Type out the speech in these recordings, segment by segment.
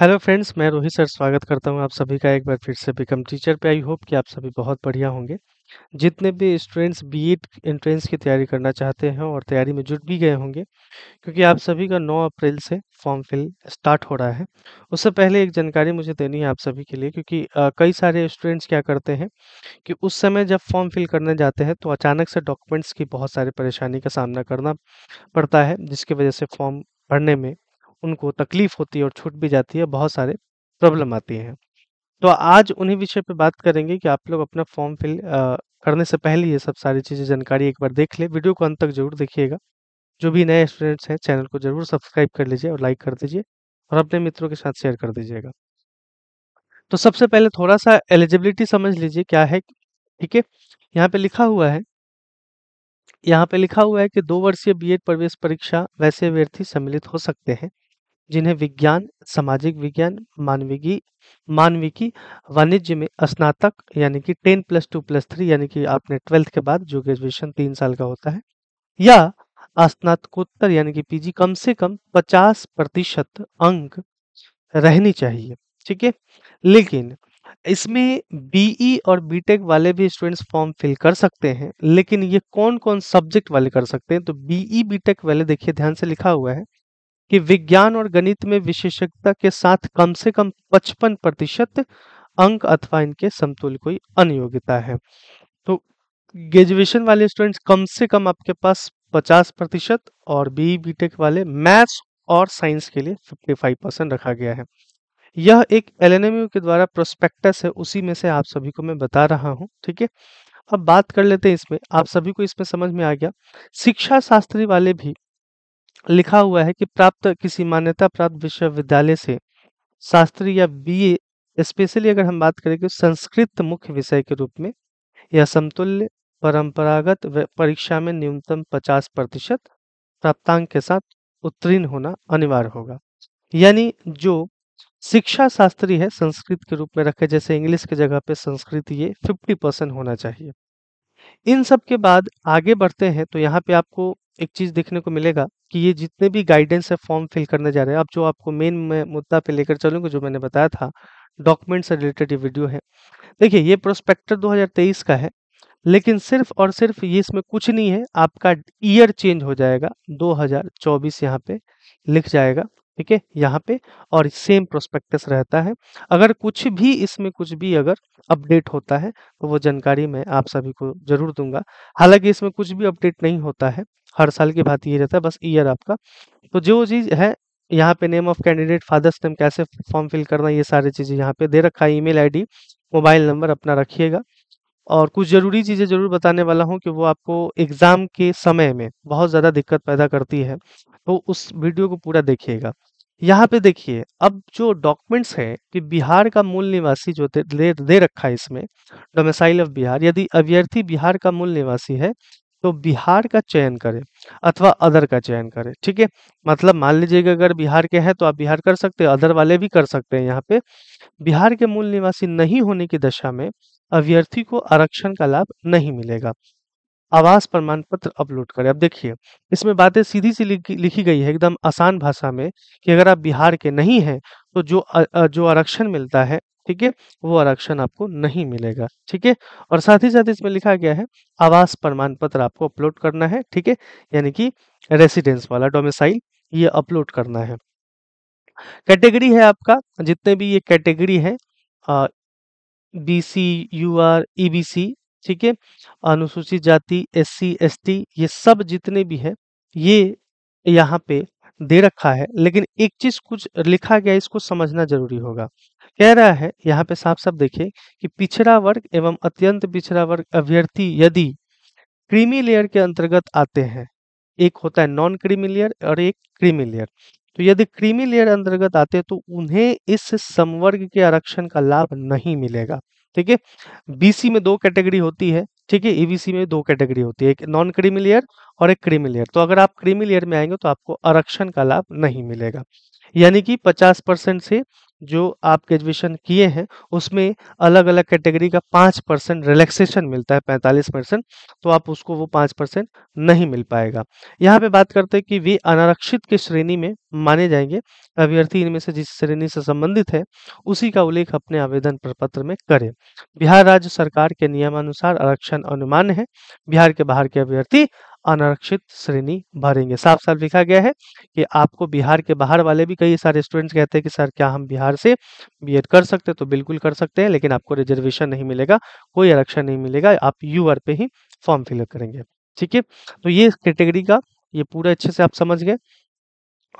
hello friends मैं Rohit sir स्वागत करता हूं आप सभी का एक बार फिर से बिकम टीचर पे आई होप कि आप सभी बहुत बढ़िया होंगे जितने भी स्टूडेंट्स बी एड एंट्रेंस की तैयारी करना चाहते हैं और तैयारी में जुट भी गए होंगे क्योंकि आप सभी का 9 अप्रैल से फॉर्म फिल स्टार्ट हो रहा है उससे पहले एक जानकारी मुझे देनी है आप सभी के लिए क्योंकि आ, कई सारे स्टूडेंट्स क्या करते हैं कि उस समय जब फॉर्म फिल करने जाते हैं तो अचानक से डॉक्यूमेंट्स की बहुत सारी परेशानी का सामना करना पड़ता है जिसकी वजह से फॉर्म भरने में उनको तकलीफ होती है और छूट भी जाती है बहुत सारे प्रॉब्लम आती हैं तो आज उन्हीं विषय पर बात करेंगे कि आप लोग अपना फॉर्म फिल करने से पहले ये सब सारी चीज़ें जानकारी एक बार देख ले वीडियो को अंत तक जरूर देखिएगा जो भी नए स्टूडेंट्स हैं चैनल को जरूर सब्सक्राइब कर लीजिए और लाइक कर दीजिए और अपने मित्रों के साथ शेयर कर दीजिएगा तो सबसे पहले थोड़ा सा एलिजिबिलिटी समझ लीजिए क्या है ठीक है यहाँ पे लिखा हुआ है यहाँ पे लिखा हुआ है कि दो वर्षीय बीएड प्रवेश परीक्षा वैसे अभ्यर्थी सम्मिलित हो सकते हैं जिन्हें विज्ञान सामाजिक विज्ञान मानविकी मानविकी वाणिज्य में स्नातक यानी कि ten plus two plus three यानी कि आपने ट्वेल्थ के बाद जो ग्रेजुएशन तीन साल का होता है या स्नातकोत्तर यानी कि पीजी कम से कम पचास प्रतिशत अंक रहनी चाहिए ठीक है लेकिन इसमें बीई और बीटेक वाले भी स्टूडेंट्स फॉर्म फिल कर सकते हैं लेकिन ये कौन कौन सब्जेक्ट वाले कर सकते हैं तो बीई बीटेक वाले देखिए ध्यान से लिखा हुआ है कि विज्ञान और गणित में विशेषज्ञता के साथ कम से कम 55 प्रतिशत अंक अथवा इनके समतुल कोई अनियोग्यता है तो ग्रेजुएशन वाले स्टूडेंट्स कम से कम आपके पास 50 प्रतिशत और बी बीटेक वाले मैथ्स और साइंस के लिए 55 परसेंट रखा गया है यह एक एल के द्वारा प्रोस्पेक्टस है उसी में से आप सभी को मैं बता रहा हूँ ठीक है अब बात कर लेते हैं इसमें आप सभी को इसमें समझ में आ गया शिक्षा शास्त्री वाले भी लिखा हुआ है कि प्राप्त किसी मान्यता प्राप्त विश्वविद्यालय से शास्त्री या बीए स्पेशली अगर हम बात करें कि संस्कृत मुख्य विषय के रूप में या समतुल्य परंपरागत परीक्षा में न्यूनतम 50 प्रतिशत प्राप्तांक के साथ उत्तीर्ण होना अनिवार्य होगा यानी जो शिक्षा शास्त्री है संस्कृत के रूप में रखे जैसे इंग्लिश के जगह पे संस्कृत ये 50 परसेंट होना चाहिए इन सब के बाद आगे बढ़ते हैं तो यहाँ पे आपको एक चीज देखने को मिलेगा कि ये जितने भी गाइडेंस है फॉर्म फिल करने जा रहे हैं अब जो आपको मेन मुद्दा पे लेकर चलूंगा जो मैंने बताया था डॉक्यूमेंट से रिलेटेड ये वीडियो है देखिए ये प्रोस्पेक्टर 2023 का है लेकिन सिर्फ और सिर्फ ये इसमें कुछ नहीं है आपका ईयर चेंज हो जाएगा 2024 यहाँ पे लिख जाएगा ठीक है यहाँ पे और सेम प्रोस्पेक्टस रहता है अगर कुछ भी इसमें कुछ भी अगर अपडेट होता है तो वो जानकारी मैं आप सभी को जरूर दूंगा हालांकि इसमें कुछ भी अपडेट नहीं होता है हर साल की बात ये रहता है बस ईयर आपका तो जो चीज़ है यहाँ पे name of candidate father's name कैसे फॉर्म फिल करना ये सारी चीज़ें यहाँ पे दे रखा है ईमेल आईडी मोबाइल नंबर अपना रखिएगा और कुछ ज़रूरी चीज़ें ज़रूर बताने वाला हूँ कि वो आपको एग्ज़ाम के समय में बहुत ज़्यादा दिक्कत पैदा करती है तो उस वीडियो को पूरा देखिएगा यहाँ पे देखिए अब जो डॉक्यूमेंट्स हैं कि बिहार का मूल निवासी जो दे, दे रखा है इसमें डोमेसाइल ऑफ बिहार यदि अभ्यर्थी बिहार का मूल निवासी है तो बिहार का चयन करें अथवा अदर का चयन करें ठीक है मतलब मान लीजिएगा अगर बिहार के हैं तो आप बिहार कर सकते हैं अदर वाले भी कर सकते हैं यहाँ पे बिहार के मूल निवासी नहीं होने की दशा में अभ्यर्थी को आरक्षण का लाभ नहीं मिलेगा आवास प्रमाण पत्र अपलोड करें अब देखिए इसमें बातें सीधी सी लिखी गई है एकदम आसान भाषा में कि अगर आप बिहार के नहीं हैं तो जो जो आरक्षण मिलता है ठीक है वो आरक्षण आपको नहीं मिलेगा ठीक है और साथ ही साथ इसमें लिखा गया है आवास प्रमाण पत्र आपको अपलोड करना है ठीक है यानी कि रेसिडेंस वाला डोमिसाइल ये अपलोड करना है कैटेगरी है आपका जितने भी ये कैटेगरी है B C U R E B C ठीक है अनुसूचित जाति एस सी एस टी ये सब जितने भी है ये यहाँ पे दे रखा है लेकिन एक चीज कुछ लिखा गया इसको समझना जरूरी होगा कह रहा है यहाँ पे साफ साफ देखिए कि पिछड़ा वर्ग एवं अत्यंत पिछड़ा वर्ग अभ्यर्थी यदि क्रीमी लेयर के अंतर्गत आते हैं एक होता है नॉन क्रीमी लेयर और एक क्रीमी लेयर तो यदि क्रीमी लेयर अंतर्गत आते हैं तो उन्हें इस संवर्ग के आरक्षण का लाभ नहीं मिलेगा ठीक है बीसी में दो कैटेगरी होती है ठीक है ईवीसी में दो कैटेगरी होती है एक नॉन क्रीमी लेयर और एक क्रीमी लेयर तो अगर आप क्रीमी लेयर में आएंगे तो आपको आरक्षण का लाभ नहीं मिलेगा यानी कि 50 परसेंट से जो आप ग्रेजुएशन किए हैं उसमें अलग अलग कैटेगरी का पाँच परसेंट रिलैक्सेशन मिलता है पैंतालीस परसेंट तो आप उसको वो पाँच परसेंट नहीं मिल पाएगा यहाँ पे बात करते हैं कि वे अनारक्षित के श्रेणी में माने जाएंगे अभ्यर्थी इनमें से जिस श्रेणी से संबंधित है उसी का उल्लेख अपने आवेदन पत्र में करें बिहार राज्य सरकार के नियमानुसार आरक्षण अनुमान है बिहार के बाहर के अभ्यर्थी अनारक्षित श्रेणी भरेंगे साफ साफ लिखा गया है कि आपको बिहार के बाहर वाले भी कई सारे स्टूडेंट्स कहते हैं कि सर क्या हम बिहार से बी कर सकते हैं तो बिल्कुल कर सकते हैं लेकिन आपको रिजर्वेशन नहीं मिलेगा कोई आरक्षण नहीं मिलेगा आप यू आर पे ही फॉर्म फिलअप करेंगे ठीक है तो ये कैटेगरी का ये पूरा अच्छे से आप समझ गए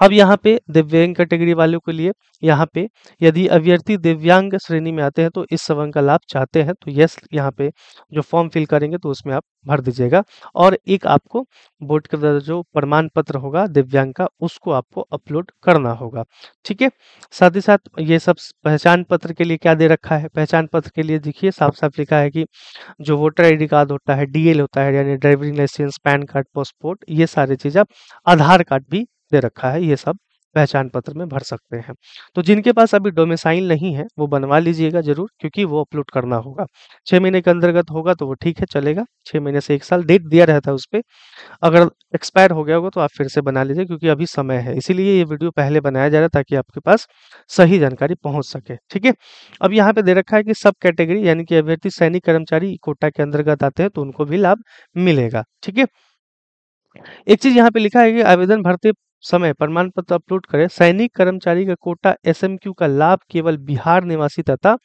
अब यहाँ पे दिव्यांग कैटेगरी वालों के लिए यहाँ पे यदि अभ्यर्थी दिव्यांग श्रेणी में आते हैं तो इस सवंग का लाभ चाहते हैं तो यस यहाँ पे जो फॉर्म फिल करेंगे तो उसमें आप भर दीजिएगा और एक आपको बोर्ड के द्वारा जो प्रमाण पत्र होगा दिव्यांग का उसको आपको अपलोड करना होगा ठीक है साथ ही साथ ये सब पहचान पत्र के लिए क्या दे रखा है पहचान पत्र के लिए देखिए साफ साफ लिखा है कि जो वोटर आई कार्ड होता है डीएल होता है यानी driving licence PAN card passport ये सारी चीज़ आप आधार कार्ड भी दे रखा है ये सब पहचान पत्र में भर सकते हैं तो जिनके पास अभी डोमेसाइल नहीं है वो बनवा लीजिएगा जरूर क्योंकि वो अपलोड करना होगा छः महीने के अंतर्गत होगा तो वो ठीक है चलेगा छः महीने से एक साल डेट दिया रहता है उस पर अगर एक्सपायर हो गया होगा तो आप फिर से बना लीजिए क्योंकि अभी समय है इसीलिए ये वीडियो पहले बनाया जा रहा है ताकि आपके पास सही जानकारी पहुँच सके ठीक है अब यहाँ पे दे रखा है कि सब कैटेगरी यानी कि अभ्यर्थी सैनिक कर्मचारी कोटा के अंतर्गत आते हैं तो उनको भी लाभ मिलेगा ठीक है एक चीज यहाँ पे लिखा है कि आवेदन भरते समय प्रमाण पत्र अपलोड करें सैनिक कर्मचारी का कोटा एसएमक्यू का लाभ केवल बिहार निवासी तथा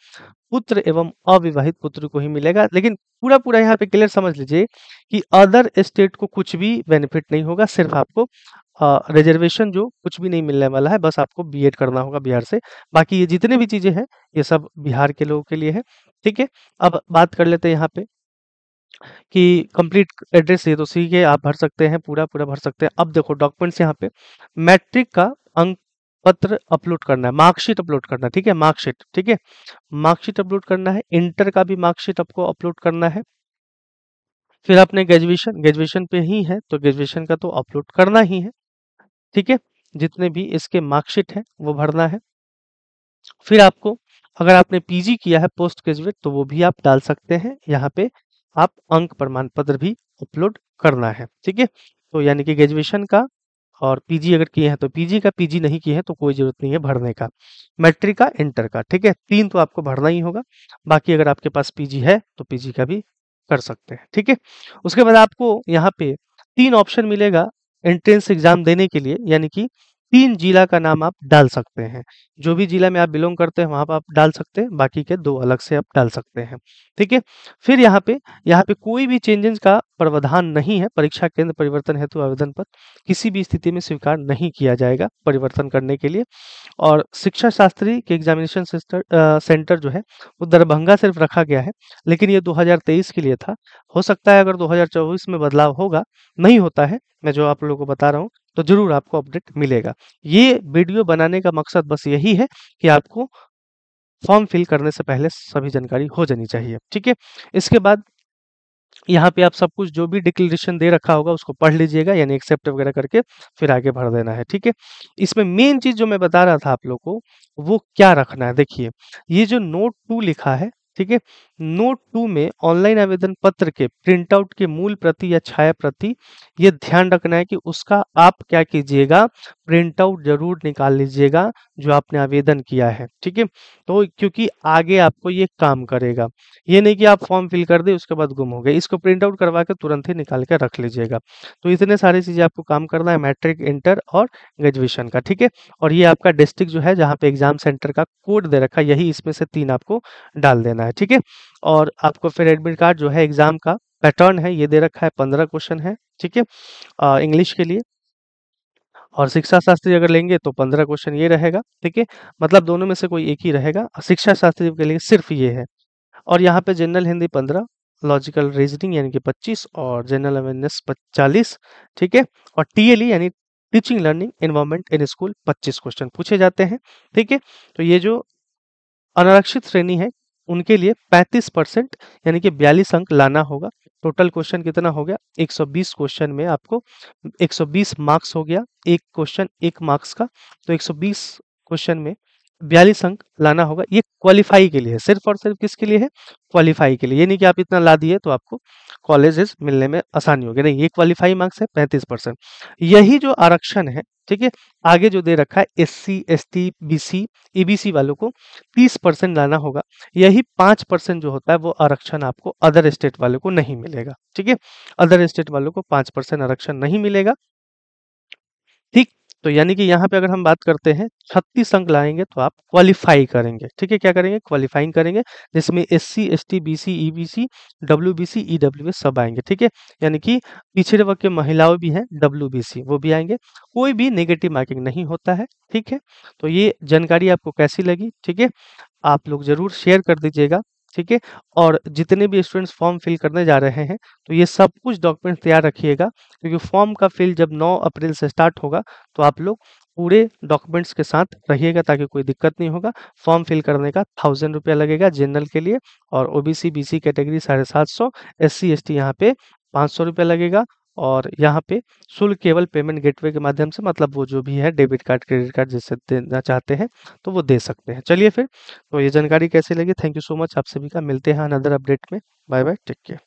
पुत्र एवं अविवाहित पुत्र को ही मिलेगा लेकिन पूरा पूरा यहाँ पे क्लियर समझ लीजिए कि अदर स्टेट को कुछ भी बेनिफिट नहीं होगा सिर्फ आपको रिजर्वेशन जो कुछ भी नहीं मिलने वाला है बस आपको बीएड करना होगा बिहार से बाकी ये जितने भी चीजें हैं ये सब बिहार के लोगों के लिए है ठीक है अब बात कर लेते हैं यहाँ पे कि कंप्लीट एड्रेस ये तो सी के आप भर सकते हैं पूरा पूरा भर सकते हैं अब देखो डॉक्यूमेंट्स यहाँ पे मैट्रिक का अंक पत्र अपलोड करना है मार्कशीट अपलोड करना है ठीक है मार्कशीट ठीक है मार्कशीट अपलोड करना है इंटर का भी मार्कशीट आपको अपलोड करना है फिर आपने ग्रेजुएशन ग्रेजुएशन पे ही है तो ग्रेजुएशन का तो अपलोड करना ही है ठीक है जितने भी इसके मार्कशीट है वो भरना है फिर आपको अगर आपने पीजी किया है पोस्ट ग्रेजुएट तो वो भी आप डाल सकते हैं यहाँ पे आप अंक प्रमाण पत्र भी अपलोड करना है ठीक है तो यानी कि ग्रेजुएशन का और पीजी अगर किए हैं तो पीजी का पीजी नहीं किए हैं तो कोई जरूरत नहीं है भरने का मैट्रिक का इंटर का ठीक है तीन तो आपको भरना ही होगा बाकी अगर आपके पास पीजी है तो पीजी का भी कर सकते हैं ठीक है उसके बाद आपको यहाँ पे तीन ऑप्शन मिलेगा एंट्रेंस एग्जाम देने के लिए यानी कि तीन जिला का नाम आप डाल सकते हैं जो भी जिला में आप बिलोंग करते हैं वहां पर आप डाल सकते हैं बाकी के दो अलग से आप डाल सकते हैं ठीक है फिर यहाँ पे यहाँ पे कोई भी चेंजेस का प्रावधान नहीं है परीक्षा केंद्र परिवर्तन हेतु आवेदन पर किसी भी स्थिति में स्वीकार नहीं किया जाएगा परिवर्तन करने के लिए और शिक्षा शास्त्री के एग्जामिनेशन सेंटर जो है वो दरभंगा सिर्फ रखा गया है लेकिन ये दो के लिए था हो सकता है अगर दो में बदलाव होगा नहीं होता है मैं जो आप लोगों को बता रहा हूँ तो ज़रूर आपको अपडेट मिलेगा ये वीडियो बनाने का मकसद बस यही है कि आपको फॉर्म फिल करने से पहले सभी जानकारी हो जानी चाहिए ठीक है इसके बाद यहाँ पे आप सब कुछ जो भी डिक्लेरेशन दे रखा होगा उसको पढ़ लीजिएगा यानी एक्सेप्ट वगैरह करके फिर आगे भर देना है ठीक है इसमें मेन चीज जो मैं बता रहा था आप लोग को वो क्या रखना है देखिए ये जो नोट टू लिखा है ठीक है नोट टू में ऑनलाइन आवेदन पत्र के प्रिंटआउट के मूल प्रति या छाया प्रति ये ध्यान रखना है कि उसका आप क्या कीजिएगा प्रिंटआउट जरूर निकाल लीजिएगा जो आपने आवेदन किया है ठीक है तो क्योंकि आगे आपको ये काम करेगा ये नहीं कि आप फॉर्म फिल कर दे उसके बाद गुम हो गए इसको प्रिंटआउट करवा के तुरंत ही निकाल के रख लीजिएगा तो इतने सारी चीज़ें आपको काम करना है मैट्रिक इंटर और ग्रेजुएशन का ठीक है और ये आपका डिस्ट्रिक्ट जो है जहाँ पे एग्जाम सेंटर का कोड दे रखा है यही इसमें से तीन आपको डाल देना है ठीक है और आपको फिर एडमिट कार्ड जो है एग्जाम का पैटर्न है ये दे रखा है पंद्रह क्वेश्चन है ठीक है इंग्लिश के लिए और शिक्षा शास्त्री अगर लेंगे तो पंद्रह क्वेश्चन ये रहेगा ठीक है मतलब दोनों में से कोई एक ही रहेगा शिक्षा शास्त्री के लिए सिर्फ ये है और यहाँ पे जनरल हिंदी पंद्रह लॉजिकल रीजनिंग यानी कि पच्चीस और जनरल अवेयरनेस पचालीस ठीक है और टीएलई e यानी teaching learning environment in school पच्चीस क्वेश्चन पूछे जाते हैं ठीक है तो ये जो अनारक्षित श्रेणी है उनके लिए 35 परसेंट यानी कि बयालीस अंक लाना होगा टोटल क्वेश्चन कितना हो गया 120 क्वेश्चन में आपको 120 मार्क्स हो गया एक क्वेश्चन एक मार्क्स का तो 120 क्वेश्चन में बयालीस अंक लाना होगा ये क्वालिफाई के लिए है सिर्फ और सिर्फ किसके लिए है क्वालिफाई के लिए ये नहीं कि आप इतना ला दिए तो आपको कॉलेजेस मिलने में आसानी होगी नहीं ये क्वालिफाई मार्क्स है पैंतीस परसेंट यही जो आरक्षण है ठीक है आगे जो दे रखा है S C S T B C E B C वालों को तीस परसेंट लाना होगा यही पाँच परसेंट जो होता है वो आरक्षण आपको अदर स्टेट वालों को नहीं मिलेगा ठीक है अदर स्टेट वालों को पाँच परसेंट आरक्षण नहीं मिलेगा तो यानी कि यहाँ पे अगर हम बात करते हैं छत्तीस अंक लाएंगे तो आप क्वालिफाई करेंगे ठीक है क्या करेंगे क्वालिफाइंग करेंगे जिसमें S C S T B C E B C W B C E W S सब आएंगे ठीक है यानी कि पिछड़े वर्ग के महिलाओं भी हैं डब्ल्यू बी सी वो भी आएंगे कोई भी नेगेटिव मार्किंग नहीं होता है ठीक है तो ये जानकारी आपको कैसी लगी ठीक है आप लोग जरूर शेयर कर दीजिएगा ठीक है और जितने भी स्टूडेंट्स फॉर्म फिल करने जा रहे हैं तो ये सब कुछ डॉक्यूमेंट तैयार रखिएगा क्योंकि फॉर्म का फिल जब 9 अप्रैल से स्टार्ट होगा तो आप लोग पूरे डॉक्यूमेंट्स के साथ रहिएगा ताकि कोई दिक्कत नहीं होगा फॉर्म फिल करने का थाउजेंड रुपया लगेगा जनरल के लिए और ओ बी कैटेगरी साढ़े सात सौ एस सी एस टी यहाँ पे पाँच सौ रुपया लगेगा और यहाँ पे शुल्क केवल पेमेंट गेटवे के माध्यम से मतलब वो जो भी है डेबिट कार्ड क्रेडिट कार्ड जिससे देना चाहते हैं तो वो दे सकते हैं चलिए फिर तो ये जानकारी कैसे लगी थैंक यू सो मच आप सभी का मिलते हैं अनदर अपडेट में बाय बाय टेक केयर